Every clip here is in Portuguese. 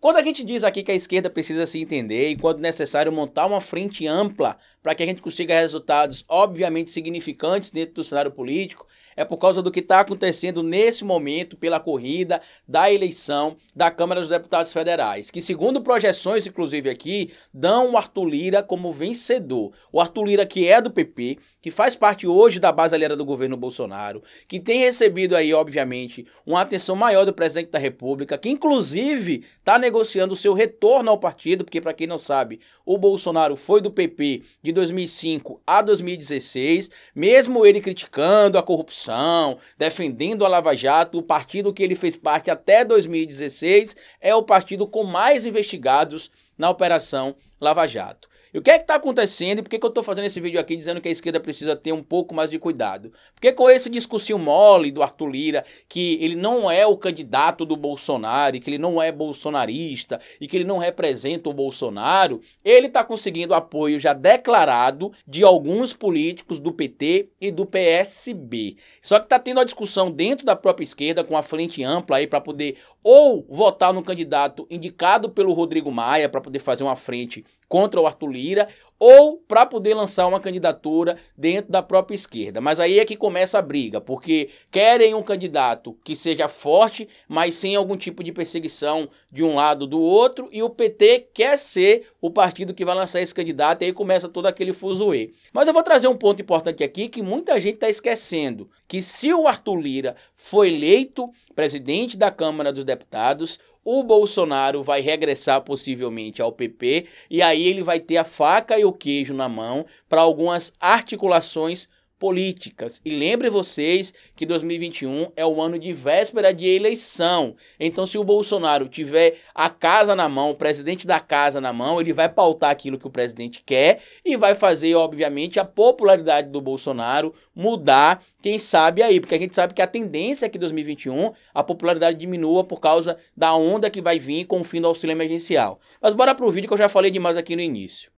Quando a gente diz aqui que a esquerda precisa se entender e, quando necessário, montar uma frente ampla para que a gente consiga resultados, obviamente, significantes dentro do cenário político, é por causa do que está acontecendo nesse momento pela corrida da eleição da Câmara dos Deputados Federais, que, segundo projeções, inclusive aqui, dão o Arthur Lira como vencedor. O Arthur Lira, que é do PP, que faz parte hoje da base aliada do governo Bolsonaro, que tem recebido aí, obviamente, uma atenção maior do presidente da República, que, inclusive, está negociando o seu retorno ao partido, porque, para quem não sabe, o Bolsonaro foi do PP de 2005 a 2016, mesmo ele criticando a corrupção, defendendo a Lava Jato, o partido que ele fez parte até 2016 é o partido com mais investigados na Operação Lava Jato. E o que é que está acontecendo e por que, que eu estou fazendo esse vídeo aqui dizendo que a esquerda precisa ter um pouco mais de cuidado? Porque com esse discurso mole do Arthur Lira, que ele não é o candidato do Bolsonaro, e que ele não é bolsonarista, e que ele não representa o Bolsonaro, ele está conseguindo apoio já declarado de alguns políticos do PT e do PSB. Só que está tendo uma discussão dentro da própria esquerda, com a frente ampla aí, para poder ou votar no candidato indicado pelo Rodrigo Maia, para poder fazer uma frente contra o Arthur Lira ou para poder lançar uma candidatura dentro da própria esquerda. Mas aí é que começa a briga, porque querem um candidato que seja forte, mas sem algum tipo de perseguição de um lado do outro, e o PT quer ser o partido que vai lançar esse candidato, e aí começa todo aquele fuzuê. Mas eu vou trazer um ponto importante aqui que muita gente está esquecendo, que se o Arthur Lira foi eleito presidente da Câmara dos Deputados, o Bolsonaro vai regressar possivelmente ao PP e aí ele vai ter a faca e o queijo na mão para algumas articulações políticas. E lembre vocês que 2021 é o ano de véspera de eleição. Então, se o Bolsonaro tiver a casa na mão, o presidente da casa na mão, ele vai pautar aquilo que o presidente quer e vai fazer, obviamente, a popularidade do Bolsonaro mudar, quem sabe aí, porque a gente sabe que a tendência é que 2021 a popularidade diminua por causa da onda que vai vir com o fim do auxílio emergencial. Mas bora pro vídeo que eu já falei demais aqui no início.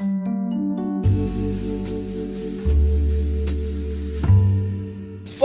Música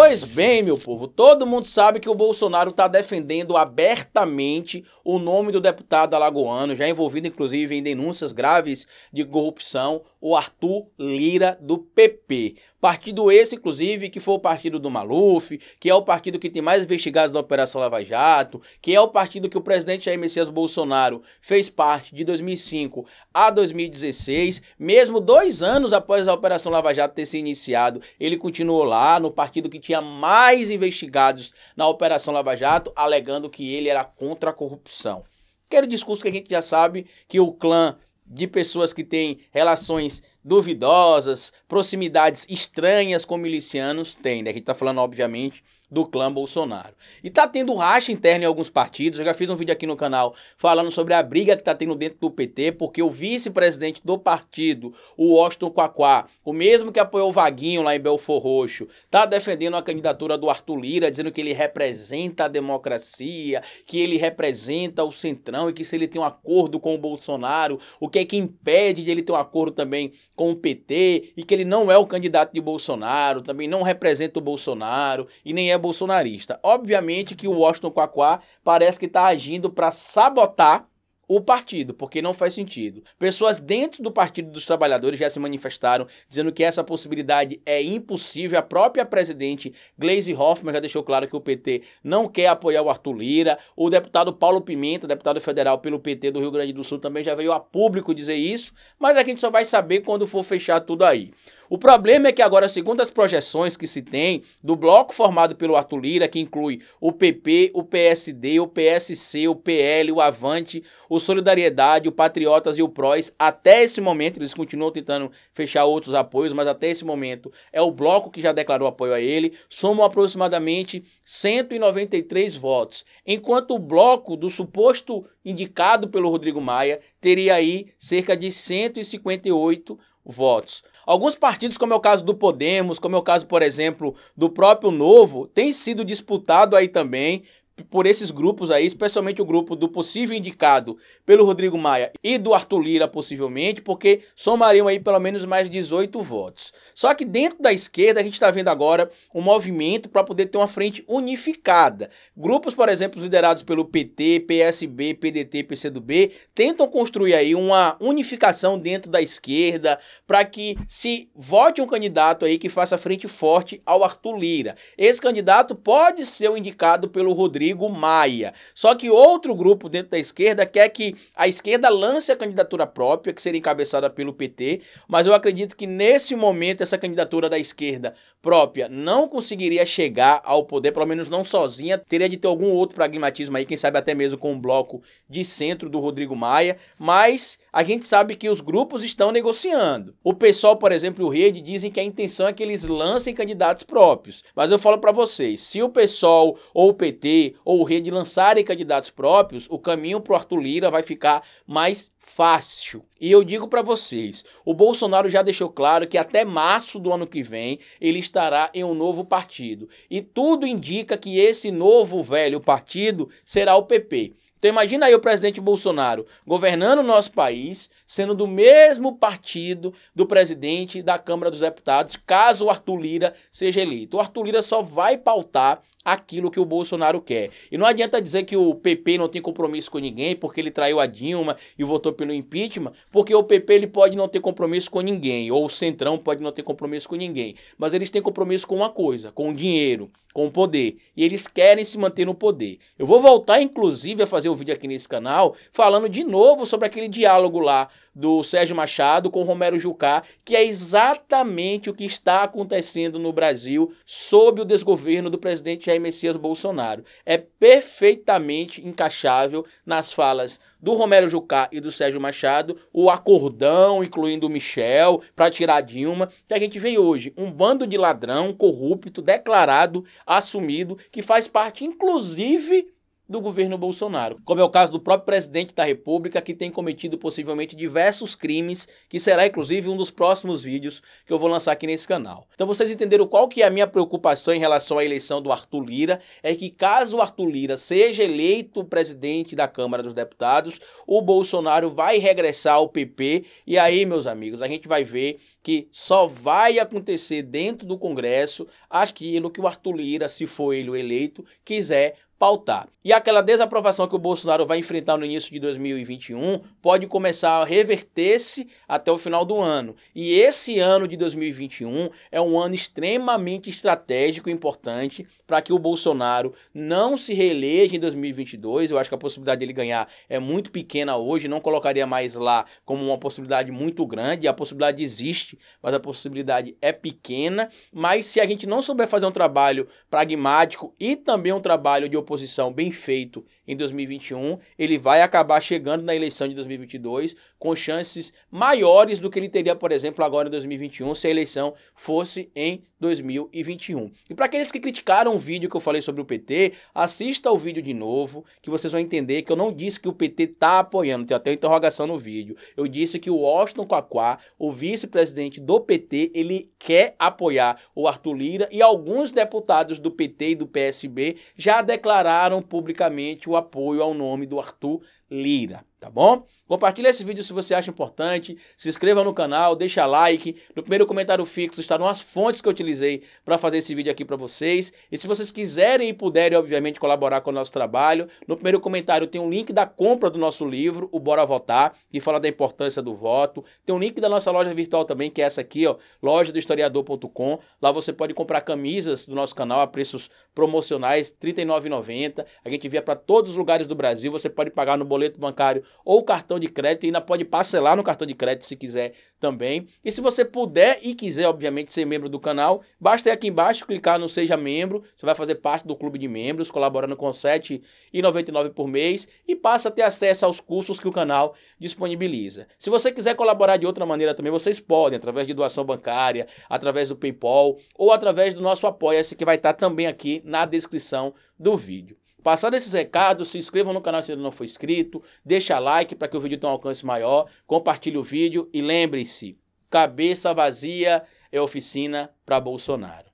Pois bem, meu povo, todo mundo sabe que o Bolsonaro está defendendo abertamente o nome do deputado alagoano, já envolvido inclusive em denúncias graves de corrupção, o Arthur Lira do PP. Partido esse, inclusive, que foi o partido do Maluf, que é o partido que tem mais investigados na Operação Lava Jato, que é o partido que o presidente Jair Messias Bolsonaro fez parte de 2005 a 2016, mesmo dois anos após a Operação Lava Jato ter se iniciado, ele continuou lá no partido que tinha mais investigados na Operação Lava Jato, alegando que ele era contra a corrupção. Aquele discurso que a gente já sabe que o clã de pessoas que têm relações duvidosas, proximidades estranhas com milicianos, tem, né? A gente tá falando, obviamente, do clã Bolsonaro. E tá tendo racha interna em alguns partidos. Eu já fiz um vídeo aqui no canal falando sobre a briga que tá tendo dentro do PT, porque o vice-presidente do partido, o Washington Quaquá, o mesmo que apoiou o Vaguinho lá em Belfor Roxo, tá defendendo a candidatura do Arthur Lira, dizendo que ele representa a democracia, que ele representa o Centrão e que se ele tem um acordo com o Bolsonaro, o que é que impede de ele ter um acordo também com o PT e que ele não é o candidato de Bolsonaro, também não representa o Bolsonaro e nem é bolsonarista. Obviamente que o Washington Quaquá parece que está agindo para sabotar o partido, porque não faz sentido. Pessoas dentro do Partido dos Trabalhadores já se manifestaram dizendo que essa possibilidade é impossível. A própria presidente Gleisi Hoffmann já deixou claro que o PT não quer apoiar o Arthur Lira. O deputado Paulo Pimenta, deputado federal pelo PT do Rio Grande do Sul, também já veio a público dizer isso, mas a gente só vai saber quando for fechar tudo aí. O problema é que agora, segundo as projeções que se tem, do bloco formado pelo Arthur Lira, que inclui o PP, o PSD, o PSC, o PL, o Avante, o Solidariedade, o Patriotas e o PROS, até esse momento, eles continuam tentando fechar outros apoios, mas até esse momento é o bloco que já declarou apoio a ele, somam aproximadamente 193 votos, enquanto o bloco do suposto indicado pelo Rodrigo Maia teria aí cerca de 158 votos. Alguns partidos, como é o caso do Podemos, como é o caso, por exemplo, do próprio Novo, tem sido disputado aí também por esses grupos aí, especialmente o grupo do possível indicado pelo Rodrigo Maia e do Arthur Lira, possivelmente, porque somariam aí pelo menos mais 18 votos. Só que dentro da esquerda a gente está vendo agora um movimento para poder ter uma frente unificada. Grupos, por exemplo, liderados pelo PT, PSB, PDT, PCdoB, tentam construir aí uma unificação dentro da esquerda para que se vote um candidato aí que faça frente forte ao Arthur Lira. Esse candidato pode ser o indicado pelo Rodrigo Rodrigo Maia. Só que outro grupo dentro da esquerda quer que a esquerda lance a candidatura própria, que seria encabeçada pelo PT, mas eu acredito que nesse momento essa candidatura da esquerda própria não conseguiria chegar ao poder, pelo menos não sozinha, teria de ter algum outro pragmatismo aí, quem sabe até mesmo com o um bloco de centro do Rodrigo Maia, mas a gente sabe que os grupos estão negociando. O pessoal, por exemplo, o Rede, dizem que a intenção é que eles lancem candidatos próprios. Mas eu falo para vocês, se o pessoal ou o PT ou o Rede lançarem candidatos próprios, o caminho para o Arthur Lira vai ficar mais fácil. E eu digo para vocês, o Bolsonaro já deixou claro que até março do ano que vem ele estará em um novo partido. E tudo indica que esse novo velho partido será o PP. Então imagina aí o presidente Bolsonaro governando o nosso país, sendo do mesmo partido do presidente da Câmara dos Deputados, caso o Arthur Lira seja eleito. O Arthur Lira só vai pautar aquilo que o Bolsonaro quer. E não adianta dizer que o PP não tem compromisso com ninguém porque ele traiu a Dilma e votou pelo impeachment, porque o PP ele pode não ter compromisso com ninguém, ou o Centrão pode não ter compromisso com ninguém, mas eles têm compromisso com uma coisa, com o dinheiro, com o poder, e eles querem se manter no poder. Eu vou voltar inclusive a fazer um vídeo aqui nesse canal falando de novo sobre aquele diálogo lá do Sérgio Machado com Romero Jucá, que é exatamente o que está acontecendo no Brasil sob o desgoverno do presidente Jair é Messias Bolsonaro. É perfeitamente encaixável nas falas do Romero Jucá e do Sérgio Machado, o acordão, incluindo o Michel, para tirar Dilma, que a gente vê hoje. Um bando de ladrão corrupto, declarado, assumido, que faz parte, inclusive do governo Bolsonaro, como é o caso do próprio presidente da República, que tem cometido possivelmente diversos crimes, que será inclusive um dos próximos vídeos que eu vou lançar aqui nesse canal. Então vocês entenderam qual que é a minha preocupação em relação à eleição do Arthur Lira, é que caso o Arthur Lira seja eleito presidente da Câmara dos Deputados, o Bolsonaro vai regressar ao PP, e aí, meus amigos, a gente vai ver que só vai acontecer dentro do Congresso aquilo que o Arthur Lira, se for ele o eleito, quiser pautar. E aquela desaprovação que o Bolsonaro vai enfrentar no início de 2021 pode começar a reverter-se até o final do ano. E esse ano de 2021 é um ano extremamente estratégico e importante para que o Bolsonaro não se reeleja em 2022. Eu acho que a possibilidade dele ganhar é muito pequena hoje, não colocaria mais lá como uma possibilidade muito grande. A possibilidade existe, mas a possibilidade é pequena. Mas se a gente não souber fazer um trabalho pragmático e também um trabalho de oposição bem feito em 2021, ele vai acabar chegando na eleição de 2022 com chances maiores do que ele teria, por exemplo, agora em 2021, se a eleição fosse em 2021. E para aqueles que criticaram o vídeo que eu falei sobre o PT, assista o vídeo de novo, que vocês vão entender que eu não disse que o PT está apoiando, tem até interrogação no vídeo. Eu disse que o Washington Quaquá, o vice-presidente do PT, ele quer apoiar o Arthur Lira e alguns deputados do PT e do PSB já declararam publicamente o apoio ao nome do Arthur Lira. Lira, tá bom? Compartilhe esse vídeo se você acha importante, se inscreva no canal, deixa like. No primeiro comentário fixo estarão as fontes que eu utilizei para fazer esse vídeo aqui para vocês. E se vocês quiserem e puderem, obviamente, colaborar com o nosso trabalho, no primeiro comentário tem um link da compra do nosso livro, o Bora Votar, que fala da importância do voto. Tem um link da nossa loja virtual também, que é essa aqui, ó, loja do historiador.com. Lá você pode comprar camisas do nosso canal a preços promocionais, R$ 39,90. A gente envia para todos os lugares do Brasil, você pode pagar no boleto boleto bancário ou cartão de crédito, ainda pode parcelar no cartão de crédito se quiser também. E se você puder e quiser, obviamente, ser membro do canal, basta ir aqui embaixo, clicar no Seja Membro, você vai fazer parte do clube de membros, colaborando com R$ 7,99 por mês e passa a ter acesso aos cursos que o canal disponibiliza. Se você quiser colaborar de outra maneira também, vocês podem, através de doação bancária, através do PayPal ou através do nosso Apoia-se, que vai estar também aqui na descrição do vídeo. Passando esses recados, se inscreva no canal se ainda não for inscrito, deixa like para que o vídeo tenha um alcance maior, compartilhe o vídeo e lembre-se, cabeça vazia é oficina para Bolsonaro.